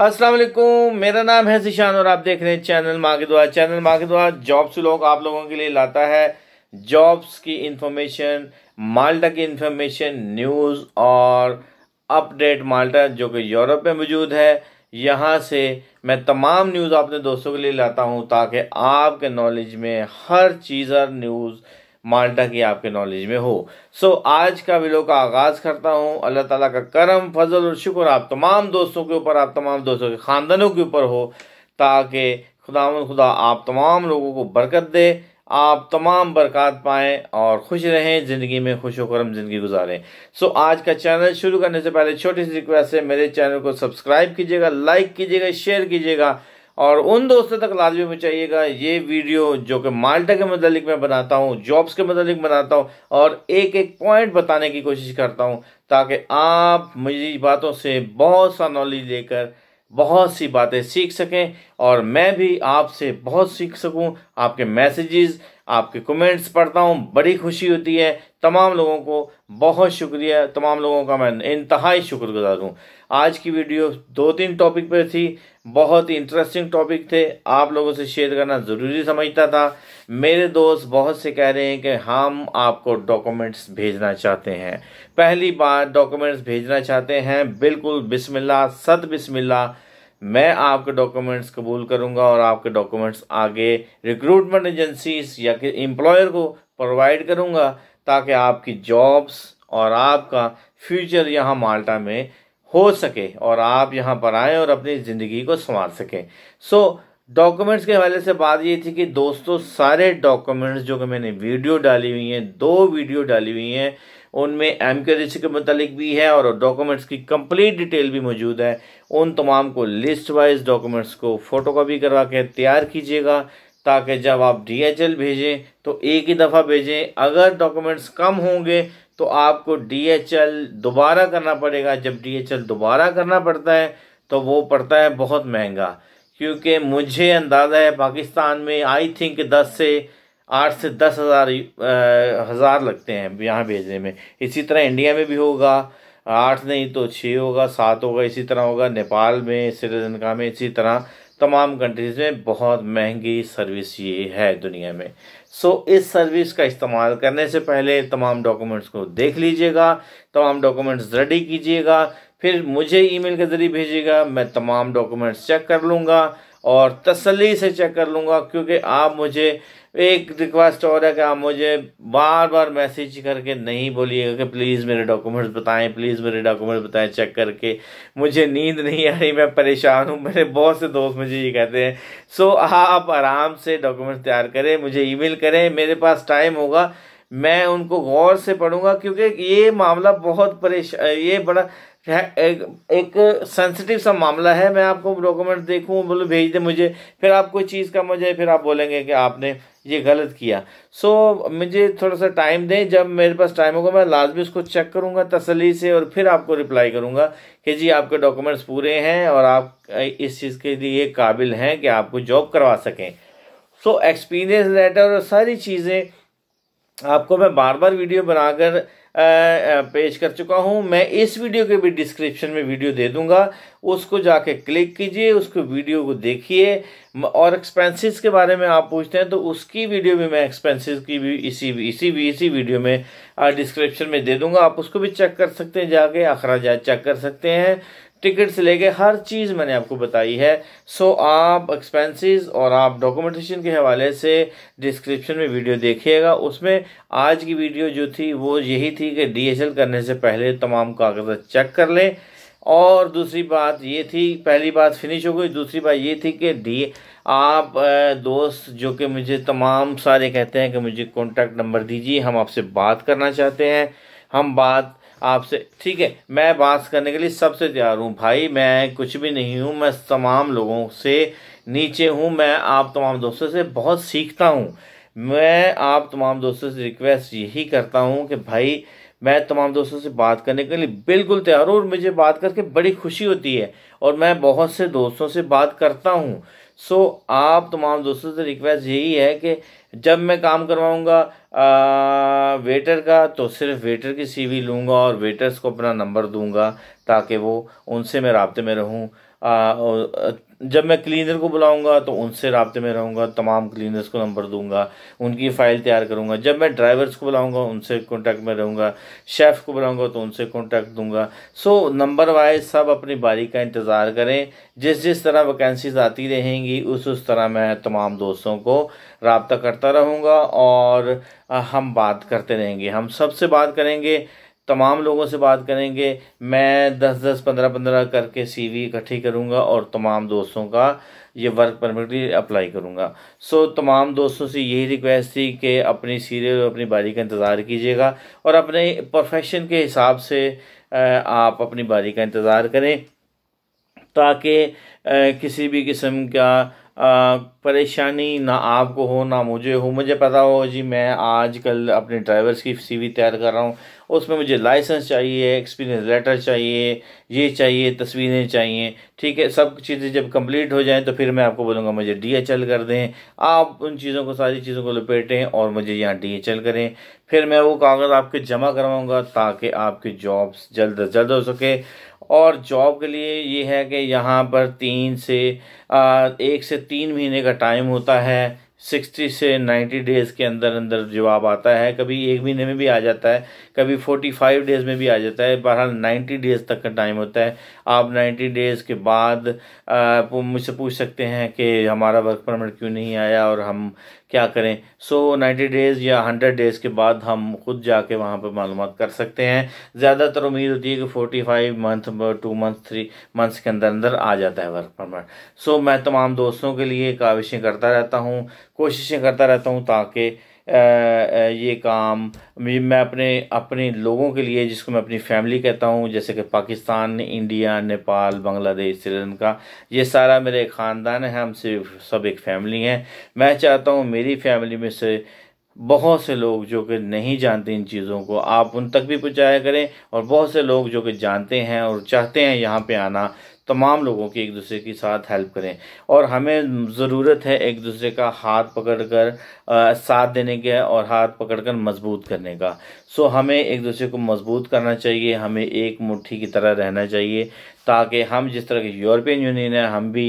अस्सलाम वालेकुम मेरा नाम है जिशान और आप देख रहे हैं चैनल मागदवा चैनल मागदवा जॉब्स लोग आप लोगों के लिए लाता है जॉब्स की इंफॉर्मेशन माल्टा की इंफॉर्मेशन न्यूज़ और अपडेट माल्टा जो कि यूरोप में मौजूद है यहाँ से मैं तमाम न्यूज़ अपने दोस्तों के लिए लाता हूँ ताकि आपके नॉलेज में हर चीज़ और न्यूज़ माल्टा की आपके नॉलेज में हो सो so, आज का वीडियो का आगाज़ करता हूँ अल्लाह ताला का करम फजल और शुक्र आप तमाम दोस्तों के ऊपर आप तमाम दोस्तों के ख़ानदानों के ऊपर हो ताकि खुदा खुदा आप तमाम लोगों को बरकत दे आप तमाम बरकत पाएँ और खुश रहें ज़िंदगी में खुश वक्रम ज़िंदगी गुजारें सो so, आज का चैनल शुरू करने से पहले छोटी सी रिक्वेस्ट है मेरे चैनल को सब्सक्राइब कीजिएगा लाइक कीजिएगा शेयर कीजिएगा और उन दोस्तों तक लाजमी पहुँचाइएगा ये वीडियो जो कि माल्टा के मतलब मैं बनाता हूँ जॉब्स के मतलब बनाता हूँ और एक एक पॉइंट बताने की कोशिश करता हूँ ताकि आप मेरी बातों से बहुत सा नॉलेज लेकर बहुत सी बातें सीख सकें और मैं भी आपसे बहुत सीख सकूं आपके मैसेजेस आपके कमेंट्स पढ़ता हूं बड़ी खुशी होती है तमाम लोगों को बहुत शुक्रिया तमाम लोगों का मैं इंतहाई शुक्रगुजार हूँ आज की वीडियो दो तीन टॉपिक पर थी बहुत ही इंटरेस्टिंग टॉपिक थे आप लोगों से शेयर करना ज़रूरी समझता था मेरे दोस्त बहुत से कह रहे हैं कि हम आपको डॉक्यूमेंट्स भेजना चाहते हैं पहली बार डॉक्यूमेंट्स भेजना चाहते हैं बिल्कुल बिसमिल्ला सद बिसमिल्ला मैं आपके डॉक्यूमेंट्स कबूल करूंगा और आपके डॉक्यूमेंट्स आगे रिक्रूटमेंट एजेंसीज या कि एम्प्लॉयर को प्रोवाइड करूंगा ताकि आपकी जॉब्स और आपका फ्यूचर यहाँ माल्टा में हो सके और आप यहाँ पर आए और अपनी ज़िंदगी को संवार सकें सो डॉक्यूमेंट्स के हवाले से बात ये थी कि दोस्तों सारे डॉक्यूमेंट्स जो कि मैंने वीडियो डाली हुई हैं दो वीडियो डाली हुई हैं उनमें एम के रिच के मतलब भी है और डॉक्यूमेंट्स की कंप्लीट डिटेल भी मौजूद है उन तमाम को लिस्ट वाइज डॉक्यूमेंट्स को फ़ोटो करवा के तैयार कीजिएगा ताकि जब आप डीएचएल भेजें तो एक ही दफ़ा भेजें अगर डॉक्यूमेंट्स कम होंगे तो आपको डीएचएल दोबारा करना पड़ेगा जब डीएचएल दोबारा करना पड़ता है तो वो पड़ता है बहुत महंगा क्योंकि मुझे अंदाज़ा है पाकिस्तान में आई थिंक दस से आठ से दस हज़ार हज़ार लगते हैं यहाँ भेजने में इसी तरह इंडिया में भी होगा आठ नहीं तो छः होगा सात होगा इसी तरह होगा नेपाल में श्रीलंका में इसी तरह तमाम कंट्रीज़ में बहुत महंगी सर्विस ये है दुनिया में सो so, इस सर्विस का इस्तेमाल करने से पहले तमाम डॉक्यूमेंट्स को देख लीजिएगा तमाम डॉक्यूमेंट्स रेडी कीजिएगा फिर मुझे ईमेल के ज़रिए भेजिएगा मैं तमाम डॉक्यूमेंट्स चेक कर लूँगा और तसली से चेक कर लूँगा क्योंकि आप मुझे एक रिक्वेस्ट और है कि आप मुझे बार बार मैसेज करके नहीं बोलिएगा कि प्लीज़ मेरे डॉक्यूमेंट्स बताएं प्लीज़ मेरे डॉक्यूमेंट्स बताएं चेक करके मुझे नींद नहीं आ रही मैं परेशान हूँ मेरे बहुत से दोस्त मुझे ये कहते हैं सो आप आराम से डॉक्यूमेंट्स तैयार करें मुझे ईमेल करें मेरे पास टाइम होगा मैं उनको गौर से पढ़ूंगा क्योंकि ये मामला बहुत परेशान ये बड़ा एक एक सेंसिटिव सा मामला है मैं आपको डॉक्यूमेंट देखूं बोलो भेज दे मुझे फिर आप कोई चीज़ का मुझे फिर आप बोलेंगे कि आपने ये गलत किया सो so, मुझे थोड़ा सा टाइम दें जब मेरे पास टाइम होगा मैं लाजमी उसको चेक करूँगा तसली से और फिर आपको रिप्लाई करूँगा कि जी आपके डॉक्यूमेंट्स पूरे हैं और आप इस चीज़ के लिए काबिल हैं कि आपको जॉब करवा सकें सो एक्सपीरियंस लेटर और सारी चीज़ें आपको मैं बार बार वीडियो बनाकर पेश कर चुका हूँ मैं इस वीडियो के भी डिस्क्रिप्शन में वीडियो दे दूँगा उसको जाके क्लिक कीजिए उसको वीडियो को देखिए और एक्सपेंसेस के बारे में आप पूछते हैं तो उसकी वीडियो भी मैं एक्सपेंसेस की भी इसी भी इसी भी इसी वीडियो में डिस्क्रिप्शन में दे दूँगा आप उसको भी चेक कर सकते हैं जाके अखराज चेक कर सकते हैं टिकट से लेके हर चीज़ मैंने आपको बताई है सो आप एक्सपेंसेस और आप डॉक्यूमेंटेशन के हवाले से डिस्क्रिप्शन में वीडियो देखिएगा उसमें आज की वीडियो जो थी वो यही थी कि डीएचएल करने से पहले तमाम कागजात चेक कर लें और दूसरी बात ये थी पहली बात फिनिश हो गई दूसरी बात ये थी कि डी आप दोस्त जो कि मुझे तमाम सारे कहते हैं कि मुझे कॉन्टैक्ट नंबर दीजिए हम आपसे बात करना चाहते हैं हम बात आपसे ठीक है मैं बात करने के लिए सबसे तैयार हूँ भाई मैं कुछ भी नहीं हूँ मैं तमाम लोगों से नीचे हूँ मैं आप तमाम दोस्तों से बहुत सीखता हूँ मैं आप तमाम दोस्तों से रिक्वेस्ट यही करता हूँ कि भाई मैं तमाम दोस्तों से बात करने के लिए बिल्कुल तैयार हूँ और मुझे बात करके बड़ी खुशी होती है और मैं बहुत से दोस्तों से बात करता हूँ सो so, आप तमाम दोस्तों से रिक्वेस्ट यही है कि जब मैं काम करवाऊँगा वेटर का तो सिर्फ वेटर की सीवी लूँगा और वेटर्स को अपना नंबर दूँगा ताकि वो उनसे मैं रबते में रहूँ जब मैं क्लीनर को बुलाऊंगा तो उनसे रबते में रहूंगा तमाम क्लीनर्स को नंबर दूंगा उनकी फ़ाइल तैयार करूंगा जब मैं ड्राइवर्स को बुलाऊंगा उनसे कॉन्टैक्ट में रहूंगा शेफ़ को बुलाऊंगा तो उनसे कॉन्टैक्ट दूंगा सो नंबर वाइज सब अपनी बारी का इंतज़ार करें जिस जिस तरह वैकेंसीज आती रहेंगी उस उस तरह मैं तमाम दोस्तों को रबता करता रहूँगा और हम बात करते रहेंगे हम सबसे बात करेंगे तमाम लोगों से बात करेंगे मैं दस दस पंद्रह पंद्रह करके सीवी इकट्ठी करूँगा और तमाम दोस्तों का ये वर्क परमिट भी अप्लाई करूँगा सो तमाम दोस्तों से यही रिक्वेस्ट थी कि अपनी सीरियल और अपनी बारी का इंतज़ार कीजिएगा और अपने प्रोफेशन के हिसाब से आप अपनी बारी का इंतज़ार करें ताकि किसी भी किस्म का परेशानी ना आपको हो ना मुझे हो मुझे पता हो जी मैं आज कल अपने ड्राइवर्स की सीवी तैयार कर रहा हूँ उसमें मुझे लाइसेंस चाहिए एक्सपीरियंस लेटर चाहिए ये चाहिए तस्वीरें चाहिए ठीक है सब चीज़ें जब कंप्लीट हो जाएं तो फिर मैं आपको बोलूँगा मुझे डीएचएल कर दें आप उन चीज़ों को सारी चीज़ों को लपेटें और मुझे यहाँ डीएचएल करें फिर मैं वो कागज़ आपके जमा करवाऊँगा ताकि आपकी जॉब्स जल्द अज जल्द हो सके और जॉब के लिए ये है कि यहाँ पर तीन से आ, एक से तीन महीने का टाइम होता है सिक्सटी से नाइन्टी डेज़ के अंदर अंदर जवाब आता है कभी एक महीने में भी आ जाता है कभी फोर्टी फाइव डेज़ में भी आ जाता है बहरहाल नाइन्टी डेज़ तक का टाइम होता है आप नाइन्टी डेज़ के बाद मुझसे पूछ सकते हैं कि हमारा वर्क परमिट क्यों नहीं आया और हम क्या करें सो नाइन्टी डेज़ या हंड्रेड डेज़ के बाद हम खुद जाके वहाँ पर मालूम कर सकते हैं ज़्यादातर उम्मीद होती है कि forty five month two month three months के अंदर अंदर आ जाता है वर्क परमिट सो मैं तमाम दोस्तों के लिए काविशें करता रहता हूँ कोशिशें करता रहता हूँ ताकि ये काम मैं अपने अपने लोगों के लिए जिसको मैं अपनी फैमिली कहता हूँ जैसे कि पाकिस्तान इंडिया नेपाल बांग्लादेश श्रीलंका ये सारा मेरे ख़ानदान है हम सब एक फैमिली हैं मैं चाहता हूँ मेरी फैमिली में से बहुत से लोग जो कि नहीं जानते इन चीज़ों को आप उन तक भी पहुँचाया करें और बहुत से लोग जो कि जानते हैं और चाहते हैं यहाँ पे आना तमाम लोगों की एक दूसरे के साथ हेल्प करें और हमें ज़रूरत है एक दूसरे का हाथ पकड़ कर साथ देने के और हाथ पकड़ कर मजबूत करने का सो हमें एक दूसरे को मजबूत करना चाहिए हमें एक मुट्ठी की तरह रहना चाहिए ताकि हम जिस तरह के यूरोपियन यूनियन है हम भी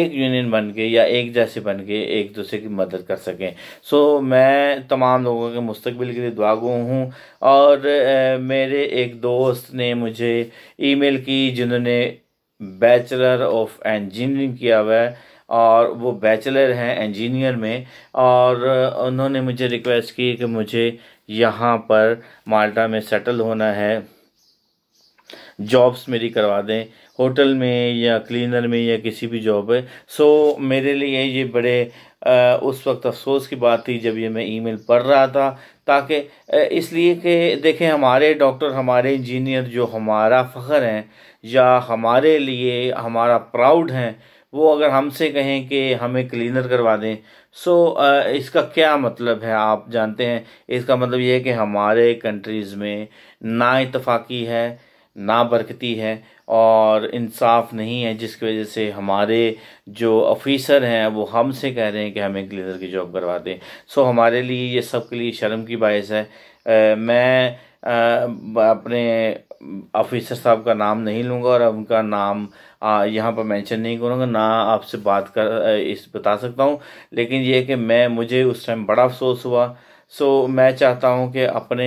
एक यूनियन बन के या एक जैसे बन के एक दूसरे की मदद कर सकें सो मैं तमाम लोगों के मुस्तबिल के लिए दुआ हूँ और मेरे एक दोस्त ने मुझे ईमेल की जिन्होंने बैचलर ऑफ इंजीनियरिंग किया हुआ है और वो बैचलर हैं इंजीनियर में और उन्होंने मुझे रिक्वेस्ट की कि मुझे यहाँ पर माल्टा में सेटल होना है जॉब्स मेरी करवा दें होटल में या क्लीनर में या किसी भी जॉब है सो मेरे लिए ये बड़े आ, उस वक्त अफसोस की बात थी जब ये मैं ईमेल पढ़ रहा था ताकि इसलिए कि देखें हमारे डॉक्टर हमारे इंजीनियर जो हमारा फ़ख्र हैं या हमारे लिए हमारा प्राउड हैं वो अगर हमसे कहें कि हमें क्लीनर करवा दें सो so, इसका क्या मतलब है आप जानते हैं इसका मतलब ये है कि हमारे कंट्रीज़ में ना इतफाक़ी है ना बरकती है और इंसाफ नहीं है जिसकी वजह से हमारे जो ऑफिसर हैं वो हमसे कह रहे हैं कि हमें क्लीनर की जॉब करवा दें सो हमारे लिए ये सब के लिए शर्म की बायस है आ, मैं आ, अपने ऑफिसर साहब का नाम नहीं लूँगा और उनका नाम यहाँ पर मेंशन नहीं करूँगा ना आपसे बात कर इस बता सकता हूँ लेकिन ये कि मैं मुझे उस टाइम बड़ा अफसोस हुआ सो मैं चाहता हूँ कि अपने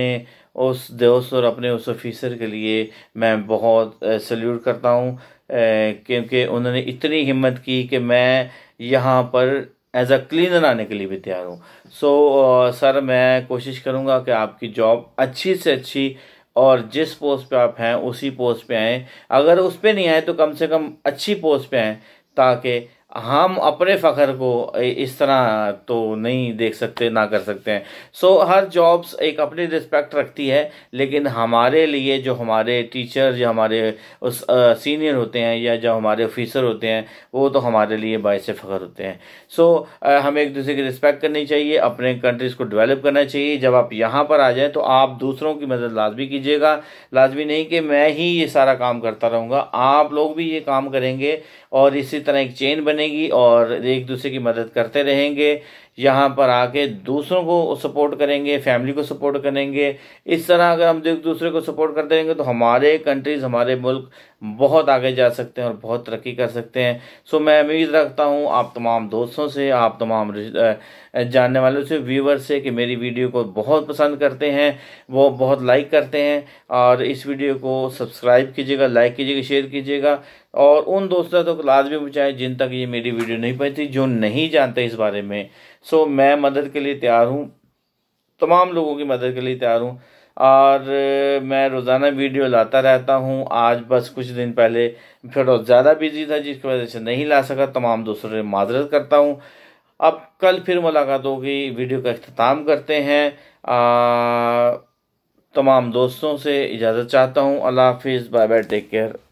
उस दोस्त और अपने उस ऑफिसर के लिए मैं बहुत सल्यूट करता हूँ क्योंकि उन्होंने इतनी हिम्मत की कि मैं यहाँ पर एज अ क्लीनर आने के लिए भी तैयार हूँ सो सर मैं कोशिश करूँगा कि आपकी जॉब अच्छी से अच्छी और जिस पोस्ट पे आप हैं उसी पोस्ट पे आएँ अगर उस पर नहीं आए तो कम से कम अच्छी पोस्ट पे आएँ ताकि हम अपने फ़खर को इस तरह तो नहीं देख सकते ना कर सकते हैं सो so, हर जॉब्स एक अपनी रिस्पेक्ट रखती है लेकिन हमारे लिए जो हमारे टीचर जो हमारे उस सीनियर होते हैं या जो हमारे ऑफिसर होते हैं वो तो हमारे लिए बायस फ़खर होते हैं सो so, हमें एक दूसरे की रिस्पेक्ट करनी चाहिए अपने कंट्रीज़ को डेवलप करना चाहिए जब आप यहाँ पर आ जाएँ तो आप दूसरों की मदद लाजमी कीजिएगा लाजमी नहीं कि मैं ही ये सारा काम करता रहूँगा आप लोग भी ये काम करेंगे और इसी तरह एक चेन बने बनेगी और एक दूसरे की मदद करते रहेंगे यहाँ पर आके दूसरों को सपोर्ट करेंगे फैमिली को सपोर्ट करेंगे इस तरह अगर हम एक दूसरे को सपोर्ट करते रहेंगे तो हमारे कंट्रीज़ हमारे मुल्क बहुत आगे जा सकते हैं और बहुत तरक्की कर सकते हैं सो मैं उम्मीद रखता हूँ आप तमाम दोस्तों से आप तमाम जानने वालों से व्यूवर से कि मेरी वीडियो को बहुत पसंद करते हैं वो बहुत लाइक करते हैं और इस वीडियो को सब्सक्राइब कीजिएगा लाइक कीजिएगा शेयर कीजिएगा और उन दोस्तों तक तो लाजमी पहुँचाएँ जिन तक ये मेरी वीडियो नहीं पहुँचती जो नहीं जानते इस बारे में सो मैं मदद के लिए तैयार हूँ तमाम लोगों की मदद के लिए तैयार हूँ और मैं रोज़ाना वीडियो लाता रहता हूँ आज बस कुछ दिन पहले फिर ज़्यादा बिजी था जिसकी वजह से नहीं ला सका तमाम दोस्तों से माजरत करता हूँ अब कल फिर मुलाकात होगी वीडियो का अख्ताम करते हैं आ, तमाम दोस्तों से इजाज़त चाहता हूँ अल्लाह हाफिज़ बाय बाय टेक केयर